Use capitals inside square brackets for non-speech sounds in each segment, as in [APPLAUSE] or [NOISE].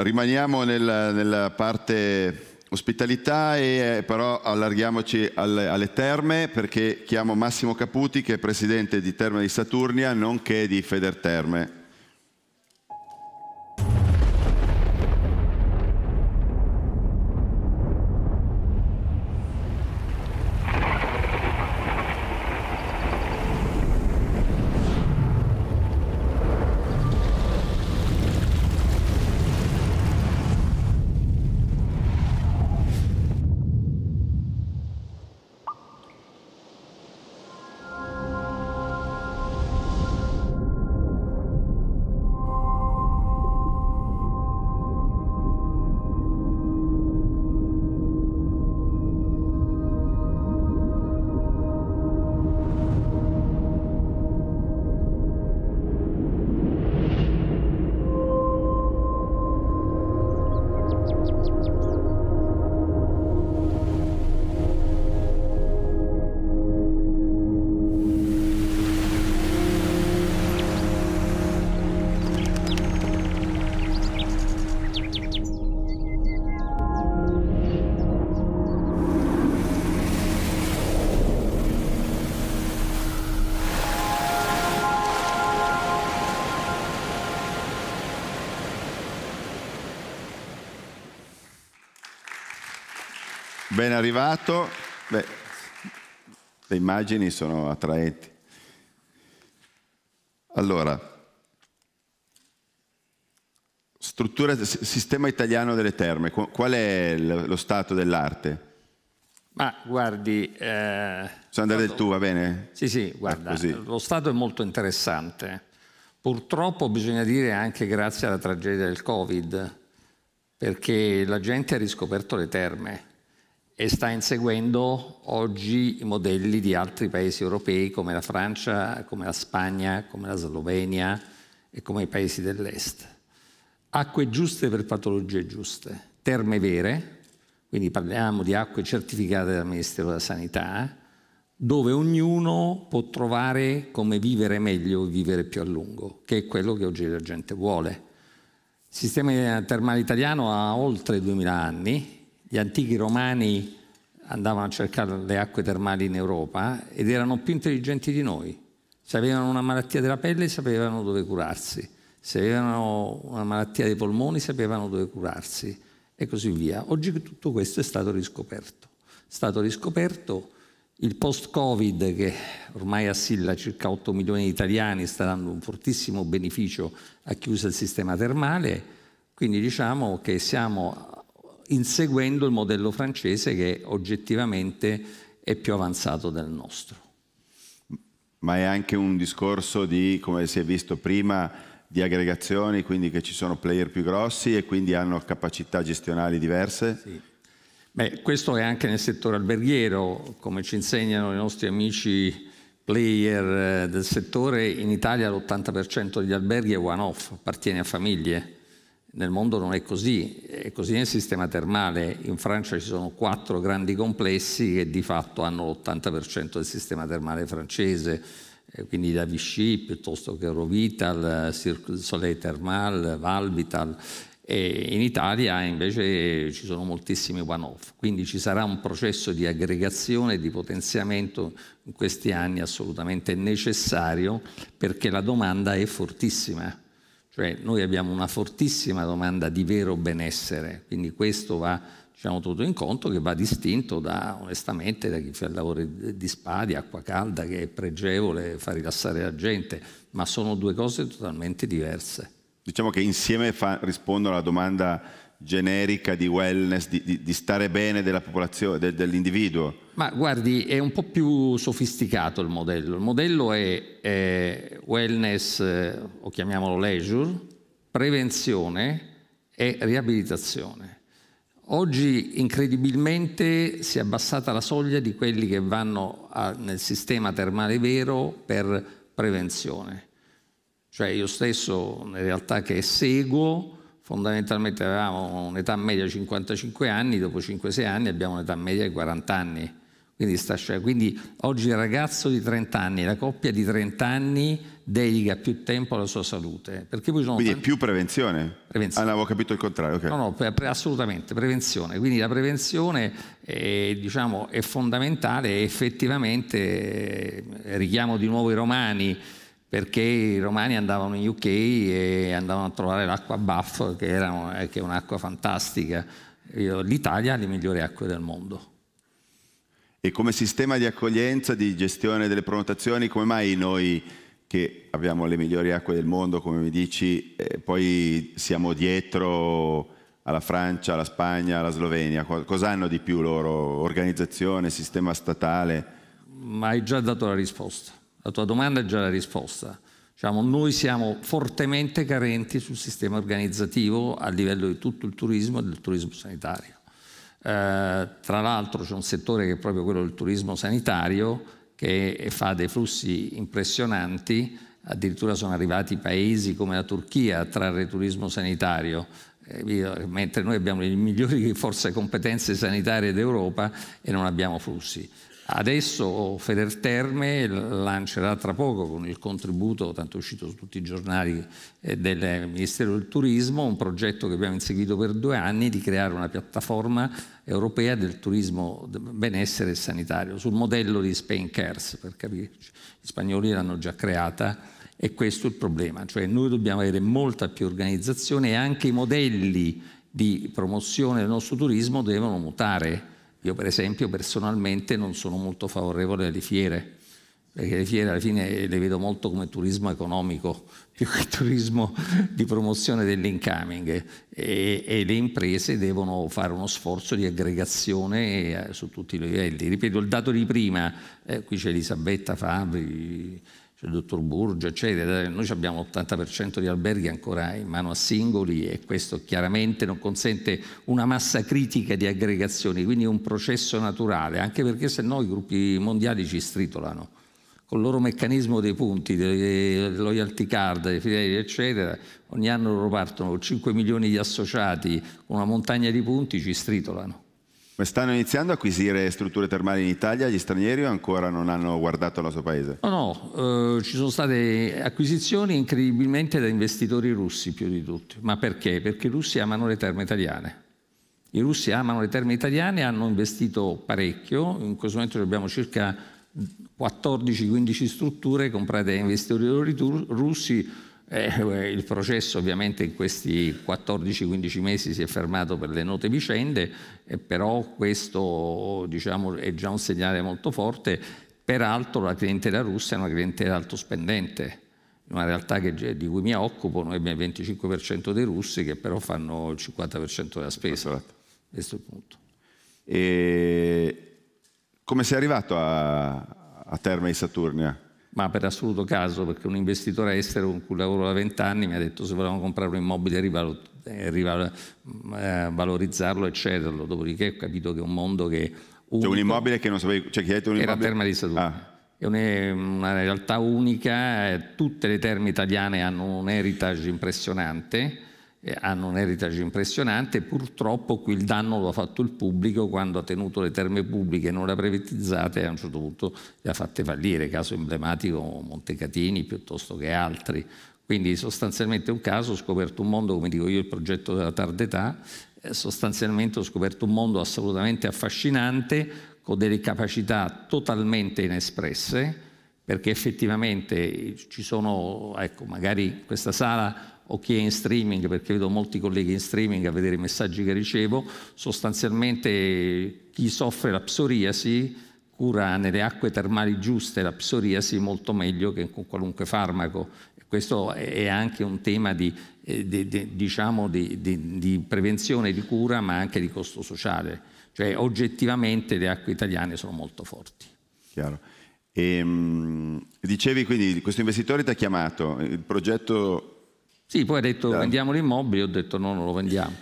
Rimaniamo nel, nella parte ospitalità e eh, però allarghiamoci alle, alle, terme perché chiamo Massimo Caputi che è presidente di Terme di Saturnia nonché di Federterme. ben arrivato. Beh, le immagini sono attraenti. Allora, struttura, sistema italiano delle terme, qual è lo stato dell'arte? Ma guardi... Eh, Sono andato del tu, va bene? Sì, sì, ah, guarda, ah, lo Stato è molto interessante. Purtroppo bisogna dire anche grazie alla tragedia del Covid, perché la gente ha riscoperto le terme e sta inseguendo oggi i modelli di altri paesi europei come la Francia, come la Spagna, come la Slovenia e come i paesi dell'Est. Acque giuste per patologie giuste, terme vere, quindi parliamo di acque certificate dal Ministero della Sanità, dove ognuno può trovare come vivere meglio e vivere più a lungo, che è quello che oggi la gente vuole. Il sistema termale italiano ha oltre 2000 anni gli antichi romani andavano a cercare le acque termali in Europa ed erano più intelligenti di noi. Se avevano una malattia della pelle sapevano dove curarsi, se avevano una malattia dei polmoni sapevano dove curarsi e così via. Oggi tutto questo è stato riscoperto. È stato riscoperto il post-Covid che ormai assilla circa 8 milioni di italiani sta dando un fortissimo beneficio a chi usa il sistema termale, quindi diciamo che siamo inseguendo il modello francese che oggettivamente è più avanzato del nostro. Ma è anche un discorso di, come si è visto prima, di aggregazioni, quindi che ci sono player più grossi e quindi hanno capacità gestionali diverse? Sì. Beh, questo è anche nel settore alberghiero, come ci insegnano i nostri amici player eh, del settore, in Italia l'80% degli alberghi è one-off, appartiene a famiglie nel mondo non è così, è così nel sistema termale. In Francia ci sono quattro grandi complessi che di fatto hanno l'80% del sistema termale francese, eh, quindi da Vichy piuttosto che Rovital, Cirque du Soleil Thermal, Valvital. E in Italia invece ci sono moltissimi one-off, quindi ci sarà un processo di aggregazione e di potenziamento in questi anni assolutamente necessario perché la domanda è fortissima cioè noi abbiamo una fortissima domanda di vero benessere, quindi questo va diciamo, tutto in conto che va distinto da onestamente da chi fa il lavoro di spadi, acqua calda, che è pregevole, fa rilassare la gente, ma sono due cose totalmente diverse. Diciamo che insieme fa, rispondono alla domanda generica di wellness, di, di, di stare bene della popolazione, de, dell'individuo? Ma guardi, è un po' più sofisticato il modello. Il modello è, è wellness, eh, o chiamiamolo leisure, prevenzione e riabilitazione. Oggi incredibilmente si è abbassata la soglia di quelli che vanno a, nel sistema termale vero per prevenzione. Cioè io stesso, in realtà che seguo, Fondamentalmente avevamo un'età media di 55 anni, dopo 5-6 anni abbiamo un'età media di 40 anni. Quindi, sta, quindi oggi il ragazzo di 30 anni, la coppia di 30 anni dedica più tempo alla sua salute. Perché poi sono quindi tanti... è più prevenzione? prevenzione. Ah, avevo capito il contrario. Okay. No, no, pre assolutamente, prevenzione. Quindi la prevenzione è, diciamo, è fondamentale e effettivamente, eh, richiamo di nuovo i romani, perché i romani andavano in UK e andavano a trovare l'acqua Baff, che, era, eh, che è un'acqua fantastica. L'Italia ha le migliori acque del mondo. E come sistema di accoglienza, di gestione delle prenotazioni, come mai noi che abbiamo le migliori acque del mondo, come mi dici, eh, poi siamo dietro alla Francia, alla Spagna, alla Slovenia? Cosa hanno di più loro? Organizzazione, sistema statale? Ma hai già dato la risposta la tua domanda è già la risposta. Diciamo, noi siamo fortemente carenti sul sistema organizzativo a livello di tutto il turismo e del turismo sanitario. Eh, tra l'altro c'è un settore che è proprio quello del turismo sanitario che fa dei flussi impressionanti, addirittura sono arrivati paesi come la Turchia a trarre turismo sanitario, eh, mentre noi abbiamo le migliori forse competenze sanitarie d'Europa e non abbiamo flussi. Adesso Federterme lancerà tra poco, con il contributo, tanto è uscito su tutti i giornali, eh, del Ministero del Turismo, un progetto che abbiamo inseguito per due anni di creare una piattaforma europea del turismo benessere e sanitario, sul modello di Spain Cares, per capirci. Gli spagnoli l'hanno già creata e questo è il problema, cioè noi dobbiamo avere molta più organizzazione e anche i modelli di promozione del nostro turismo devono mutare io per esempio personalmente non sono molto favorevole alle fiere, perché le fiere alla fine le vedo molto come turismo economico, [LAUGHS] più che turismo di promozione dell'incoming e, e le imprese devono fare uno sforzo di aggregazione eh, su tutti i livelli. Ripeto, il dato di prima, eh, qui c'è Elisabetta Fabri, c'è il dottor Burgio, eccetera. Noi abbiamo l'80% di alberghi ancora in mano a singoli e questo chiaramente non consente una massa critica di aggregazioni, quindi un processo naturale, anche perché se no i gruppi mondiali ci stritolano. Con il loro meccanismo dei punti, delle loyalty card, dei fideli, eccetera, ogni anno loro partono 5 milioni di associati, una montagna di punti, ci stritolano stanno iniziando a acquisire strutture termali in Italia gli stranieri o ancora non hanno guardato al nostro paese? No, no, eh, ci sono state acquisizioni incredibilmente da investitori russi più di tutti. Ma perché? Perché i russi amano le terme italiane. I russi amano le terme italiane, hanno investito parecchio, in questo momento abbiamo circa 14-15 strutture comprate da investitori russi eh, eh, il processo ovviamente in questi 14-15 mesi si è fermato per le note vicende, eh, però questo diciamo, è già un segnale molto forte. Peraltro la clientela russa è una clientela alto spendente, in una realtà che, di cui mi occupo, noi abbiamo il 25% dei russi che però fanno il 50% della spesa. Esatto. Questo è il punto. E come sei arrivato a, a Terme di Saturnia? ma per assoluto caso, perché un investitore estero con cui lavoro da vent'anni mi ha detto se volevamo comprare un immobile rivalut- eh, rival- mm, eh, valorizzarlo e cederlo, dopodiché ho capito che è un mondo che... Unico, cioè un immobile che non sapevi... Cioè chi un Era Terma di Saturno. Ah. È una realtà unica, eh, tutte le terme italiane hanno un heritage impressionante, eh, hanno un heritage impressionante, purtroppo qui il danno lo ha fatto il pubblico quando ha tenuto le terme pubbliche non le ha privatizzate e a un certo punto le ha fatte fallire, caso emblematico Montecatini piuttosto che altri. Quindi sostanzialmente è un caso, ho scoperto un mondo, come dico io, il progetto della tarda età, eh, sostanzialmente ho scoperto un mondo assolutamente affascinante con delle capacità totalmente inespresse, perché effettivamente ci sono, ecco, magari in questa sala o chi è in streaming, perché vedo molti colleghi in streaming a vedere i messaggi che ricevo, sostanzialmente chi soffre la psoriasi cura nelle acque termali giuste la psoriasi molto meglio che con qualunque farmaco. Questo è anche un tema di, eh, diciamo di, di, diciamo di prevenzione, di cura, ma anche di costo sociale. Cioè oggettivamente le acque italiane sono molto forti. Chiaro. E, ehm, dicevi quindi questo investitore ti ha chiamato, il progetto sì, poi ha detto da... vendiamo l'immobile, ho detto no, non lo vendiamo.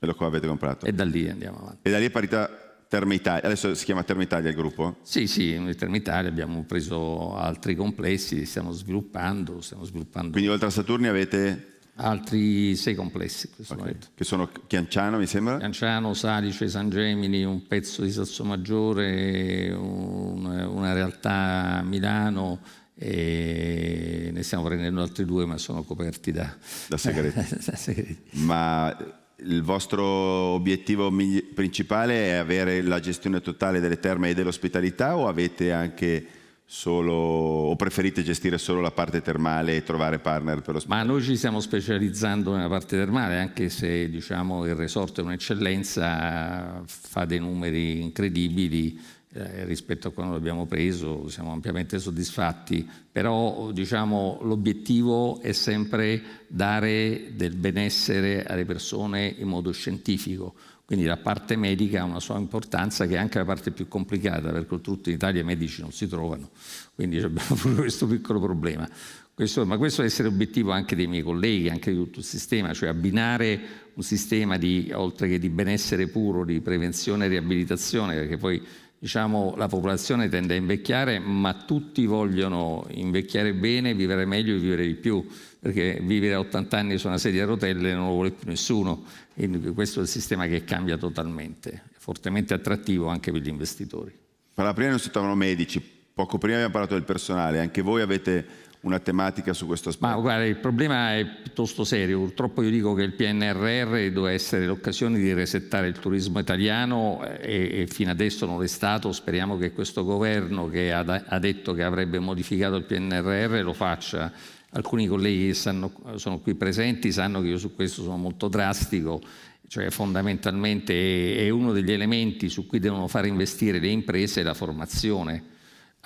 E lo avete comprato. E da lì andiamo avanti. E da lì è partita Terme Italia, adesso si chiama Terme Italia il gruppo? Sì, sì, noi Terma Italia abbiamo preso altri complessi, li stiamo sviluppando, stiamo sviluppando. Quindi oltre a Saturni avete... Altri sei complessi okay. Che sono Chianciano mi sembra? Chianciano, Salice, San Gemini, un pezzo di Sassomaggiore, un, una realtà a Milano e ne stiamo prendendo altri due ma sono coperti da, da, segreti. [LAUGHS] da segreti. Ma il vostro obiettivo principale è avere la gestione totale delle terme e dell'ospitalità o avete anche solo o preferite gestire solo la parte termale e trovare partner per l'ospitalità? Ma noi ci stiamo specializzando nella parte termale anche se diciamo il resort è un'eccellenza fa dei numeri incredibili eh, rispetto a quando l'abbiamo preso, siamo ampiamente soddisfatti, però diciamo, l'obiettivo è sempre dare del benessere alle persone in modo scientifico, quindi la parte medica ha una sua importanza che è anche la parte più complicata, perché oltretutto in Italia i medici non si trovano, quindi abbiamo [LAUGHS] pure questo piccolo problema. Questo, ma questo deve essere l'obiettivo anche dei miei colleghi, anche di tutto il sistema, cioè abbinare un sistema di, oltre che di benessere puro, di prevenzione e riabilitazione, perché poi diciamo, la popolazione tende a invecchiare, ma tutti vogliono invecchiare bene, vivere meglio e vivere di più, perché vivere a 80 anni su una sedia a rotelle non lo vuole più nessuno. E questo è il sistema che cambia totalmente, è fortemente attrattivo anche per gli investitori. Parla prima non si trovano medici, poco prima abbiamo parlato del personale, anche voi avete una tematica su questo aspetto? Ma guarda, il problema è piuttosto serio. Purtroppo io dico che il PNRR doveva essere l'occasione di resettare il turismo italiano eh, e, e fino adesso non è stato. Speriamo che questo governo che ha, ha detto che avrebbe modificato il PNRR lo faccia. Alcuni colleghi che sanno, sono qui presenti sanno che io su questo sono molto drastico cioè fondamentalmente è uno degli elementi su cui devono fare investire le imprese la formazione.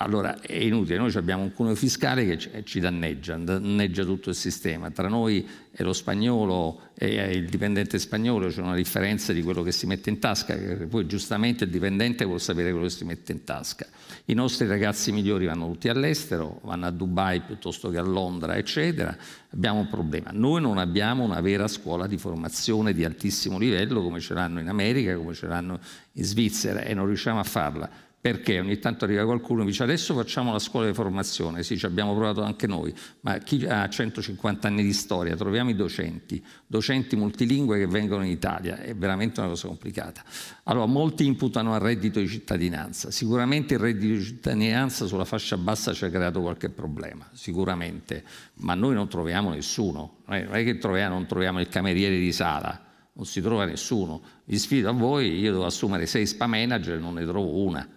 Allora è inutile, noi abbiamo un cuneo fiscale che ci eh, danneggia, danneggia tutto il sistema. Tra noi e lo spagnolo e il dipendente spagnolo c'è una differenza di quello che si mette in tasca, poi giustamente il dipendente vuol sapere quello che si mette in tasca. I nostri ragazzi migliori vanno tutti all'estero, vanno a Dubai piuttosto che a Londra, eccetera. Abbiamo un problema. Noi non abbiamo una vera scuola di formazione di altissimo livello come ce l'hanno in America, come ce l'hanno in Svizzera e non riusciamo a farla perché ogni tanto arriva qualcuno e dice adesso facciamo la scuola di formazione, sì ci abbiamo provato anche noi, ma chi ha 150 anni di storia, troviamo i docenti, docenti multilingue che vengono in Italia, è veramente una cosa complicata. Allora molti imputano al reddito di cittadinanza, sicuramente il reddito di cittadinanza sulla fascia bassa ci ha creato qualche problema, sicuramente, ma noi non troviamo nessuno, non è che troviamo, non troviamo il cameriere di sala, non si trova nessuno, vi sfido a voi, io devo assumere sei spa manager e non ne trovo una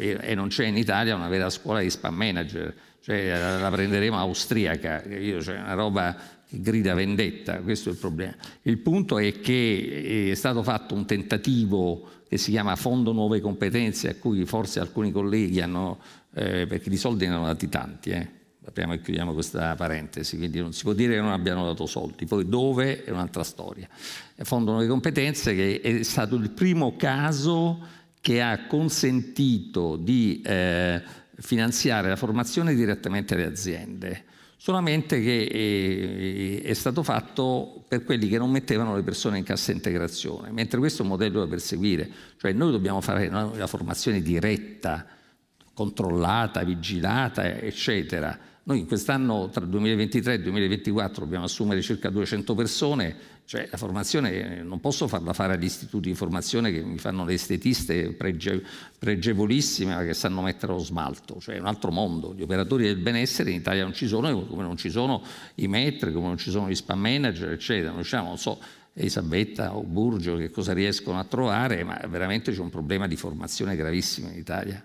e non c'è in Italia una vera scuola di spam manager, cioè la prenderemo austriaca, io, cioè, una roba che grida vendetta, questo è il problema. Il punto è che eh, è stato fatto un tentativo che si chiama Fondo Nuove Competenze, a cui forse alcuni colleghi hanno, eh, perché di soldi ne hanno dati tanti, eh. apriamo e chiudiamo questa parentesi, quindi non si può dire che non abbiano dato soldi, poi dove è un'altra storia. Fondo Nuove Competenze che è stato il primo caso che ha consentito di eh, finanziare la formazione direttamente alle aziende, solamente che è, eh, è, stato fatto per quelli che non mettevano le persone in cassa integrazione, mentre questo è un modello da perseguire, cioè noi dobbiamo fare la formazione diretta, controllata, vigilata, eccetera noi quest'anno, tra 2023 e 2024, dobbiamo assumere circa 200 persone, cioè la formazione eh, non posso farla fare agli istituti di formazione che mi fanno le estetiste prege, pregevolissime ma che sanno mettere lo smalto, cioè è un altro mondo. Gli operatori del benessere in Italia non ci sono, come non ci sono i metri, come non ci sono gli spam manager, eccetera. Non, diciamo, non so, Elisabetta o Burgio che cosa riescono a trovare, ma veramente c'è un problema di formazione gravissimo in Italia.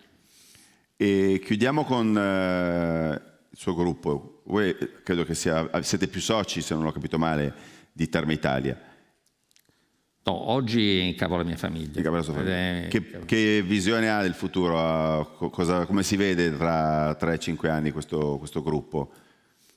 E chiudiamo con... Eh il suo gruppo, voi eh, credo che sia, ah, siete più soci, se non ho capito male, di Terma Italia. No, oggi è in capo la mia famiglia. La famiglia. Eh, che, che, visione ha del futuro? Ah, cosa, come si vede tra 3-5 anni questo, questo gruppo?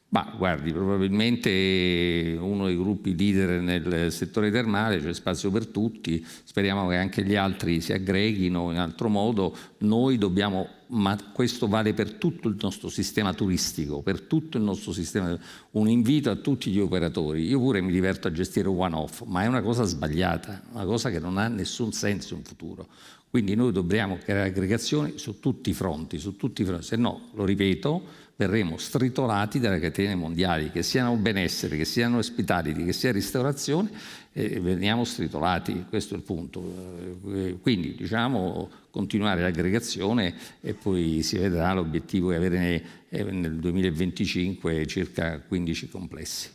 Ma guardi, probabilmente uno dei gruppi leader nel settore termale, c'è cioè spazio per tutti, speriamo che anche gli altri si aggreghino in altro modo, noi dobbiamo ma questo vale per tutto il nostro sistema turistico, per tutto il nostro sistema. Un invito a tutti gli operatori. Io pure mi diverto a gestire one-off, ma è una cosa sbagliata, una cosa che non ha nessun senso in futuro. Quindi noi dobbiamo creare aggregazioni su tutti i fronti, su tutti i fronti, se no, lo ripeto, verremo stritolati dalle catene mondiali, che siano benessere, che siano ospitality, che sia ristorazione e veniamo stritolati, questo è il punto. Eh, quindi diciamo continuare l'aggregazione e poi si vedrà l'obiettivo di avere eh, nel 2025 circa 15 complessi.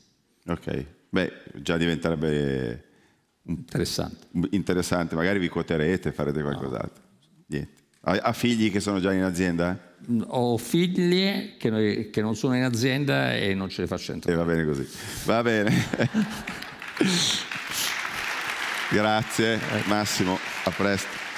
Ok, beh già diventerebbe interessante. interessante. magari vi quoterete, farete qualcos'altro. No. Ha figli che sono già in azienda? ho figlie che, che, non sono in azienda e non ce le faccio entrare. E va bene così. Va bene. [LAUGHS] Grazie, Massimo, a presto.